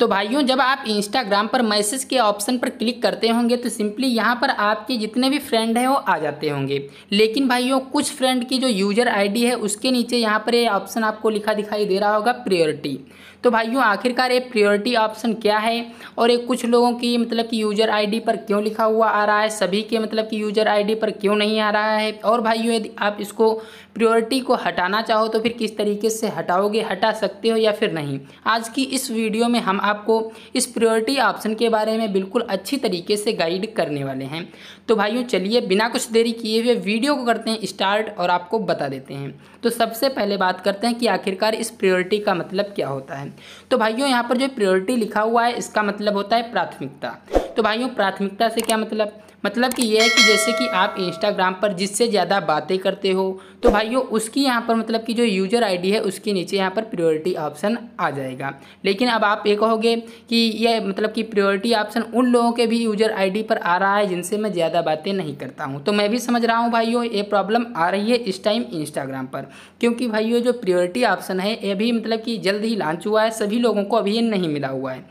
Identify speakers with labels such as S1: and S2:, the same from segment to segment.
S1: तो भाइयों जब आप इंस्टाग्राम पर मैसेज के ऑप्शन पर क्लिक करते होंगे तो सिंपली यहाँ पर आपके जितने भी फ्रेंड हैं वो आ जाते होंगे लेकिन भाइयों कुछ फ्रेंड की जो यूज़र आईडी है उसके नीचे यहाँ पर ये ऑप्शन आपको लिखा दिखाई दे रहा होगा प्रियोरिटी तो भाइयों आखिरकार ये प्रियोरिटी ऑप्शन क्या है और ये कुछ लोगों की मतलब कि यूज़र आई पर क्यों लिखा हुआ आ रहा है सभी के मतलब कि यूज़र आई पर क्यों नहीं आ रहा है और भाइयों यदि आप इसको प्रियोरिटी को हटाना चाहो तो फिर किस तरीके से हटाओगे हटा सकते हो या फिर नहीं आज की इस वीडियो में हम आपको इस प्रियोरिटी ऑप्शन के बारे में बिल्कुल अच्छी तरीके से गाइड करने वाले हैं तो भाइयों चलिए बिना कुछ देरी किए हुए वीडियो को करते हैं स्टार्ट और आपको बता देते हैं तो सबसे पहले बात करते हैं कि आखिरकार इस प्रियोरिटी का मतलब क्या होता है तो भाइयों यहाँ पर जो प्रियोरिटी लिखा हुआ है इसका मतलब होता है प्राथमिकता तो भाइयों प्राथमिकता से क्या मतलब मतलब कि यह है कि जैसे कि आप इंस्टाग्राम पर जिससे ज़्यादा बातें करते हो तो भाइयों उसकी यहाँ पर मतलब कि जो यूज़र आईडी है उसके नीचे यहाँ पर प्रायोरिटी ऑप्शन आ जाएगा लेकिन अब आप ये कहोगे कि यह मतलब कि प्रायोरिटी ऑप्शन उन लोगों के भी यूज़र आईडी पर आ रहा है जिनसे मैं ज़्यादा बातें नहीं करता हूँ तो मैं भी समझ रहा हूँ भाइयों ये प्रॉब्लम आ रही है इस टाइम इंस्टाग्राम पर क्योंकि भाइयों जो प्रायोरिटी ऑप्शन है ये भी मतलब कि जल्द ही लॉन्च हुआ है सभी लोगों को अभी ये नहीं मिला हुआ है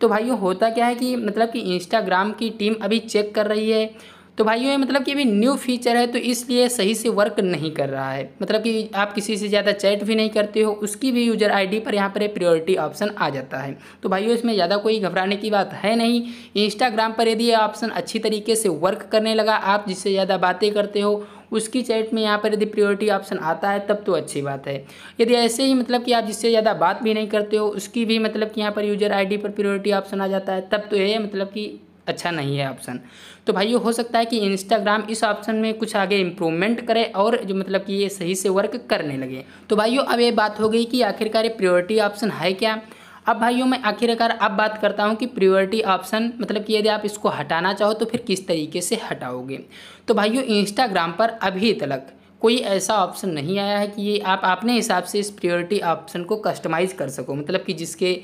S1: तो भाइयों होता क्या है कि मतलब कि इंस्टाग्राम की टीम अभी चेक कर रही है तो भाइयों ये मतलब कि अभी न्यू फीचर है तो इसलिए सही से वर्क नहीं कर रहा है मतलब कि आप किसी से ज़्यादा चैट भी नहीं करते हो उसकी भी यूज़र आईडी पर यहाँ पर प्रायोरिटी ऑप्शन आ जाता है तो भाइयों इसमें ज़्यादा कोई घबराने की बात है नहीं इंस्टाग्राम पर यदि ये ऑप्शन अच्छी तरीके से वर्क करने लगा आप जिससे ज़्यादा बातें करते हो उसकी चैट में यहाँ पर यदि प्रियोरिटी ऑप्शन आता है तब तो अच्छी बात है यदि ऐसे ही मतलब कि आप जिससे ज़्यादा बात भी नहीं करते हो उसकी भी मतलब कि यहाँ पर यूजर आई पर प्रियोरिटी ऑप्शन आ जाता है तब तो ये मतलब कि अच्छा नहीं है ऑप्शन तो भाई हो सकता है कि इंस्टाग्राम इस ऑप्शन में कुछ आगे इम्प्रूवमेंट करे और जो मतलब कि ये सही से वर्क करने लगे तो भाइयों अब ये बात हो गई कि आखिरकार ये प्रियोरिटी ऑप्शन है क्या अब भाइयों मैं आखिरकार अब बात करता हूँ कि प्रियोरिटी ऑप्शन मतलब कि यदि आप इसको हटाना चाहो तो फिर किस तरीके से हटाओगे तो भाइयों इंस्टाग्राम पर अभी तक कोई ऐसा ऑप्शन नहीं आया है कि ये आप अपने हिसाब से इस प्रियोरिटी ऑप्शन को कस्टमाइज़ कर सको मतलब कि जिसके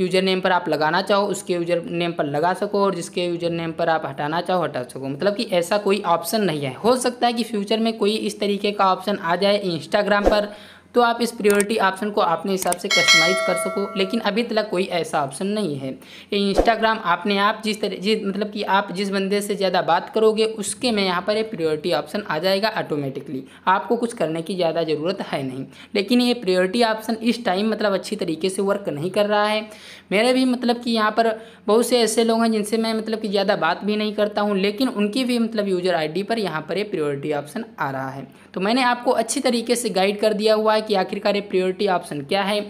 S1: यूज़र नेम पर आप लगाना चाहो उसके यूज़र नेम पर लगा सको और जिसके यूज़र नेम पर आप हटाना चाहो हटा सको मतलब कि ऐसा कोई ऑप्शन नहीं है हो सकता है कि फ्यूचर में कोई इस तरीके का ऑप्शन आ जाए इंस्टाग्राम पर तो आप इस प्रियोरिटी ऑप्शन को अपने हिसाब से कस्टमाइज कर सको लेकिन अभी तक कोई ऐसा ऑप्शन नहीं है इंस्टाग्राम आपने आप जिस तरह जिस मतलब कि आप जिस बंदे से ज़्यादा बात करोगे उसके में यहाँ पर ये प्रियोरिटी ऑप्शन आ जाएगा ऑटोमेटिकली आपको कुछ करने की ज़्यादा ज़रूरत है नहीं लेकिन ये प्रियोरिटी ऑप्शन इस टाइम मतलब अच्छी तरीके से वर्क नहीं कर रहा है मेरे भी मतलब कि यहाँ पर बहुत से ऐसे लोग हैं जिनसे मैं मतलब कि ज़्यादा बात भी नहीं करता हूँ लेकिन उनकी भी मतलब यूज़र आई पर यहाँ पर ये प्रियोरिटी ऑप्शन आ रहा है तो मैंने आपको अच्छी तरीके से गाइड कर दिया हुआ है कि आखिरकार ये प्रियोरिटी ऑप्शन क्या है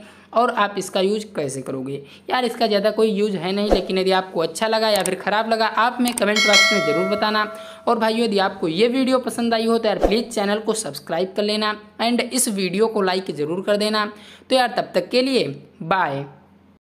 S1: और आप इसका यूज कैसे करोगे यार इसका ज़्यादा कोई यूज है नहीं लेकिन यदि आपको अच्छा लगा या फिर ख़राब लगा आप में कमेंट बॉक्स में ज़रूर बताना और भाई यदि आपको ये वीडियो पसंद आई हो तो यार प्लीज़ चैनल को सब्सक्राइब कर लेना एंड इस वीडियो को लाइक ज़रूर कर देना तो यार तब तक के लिए बाय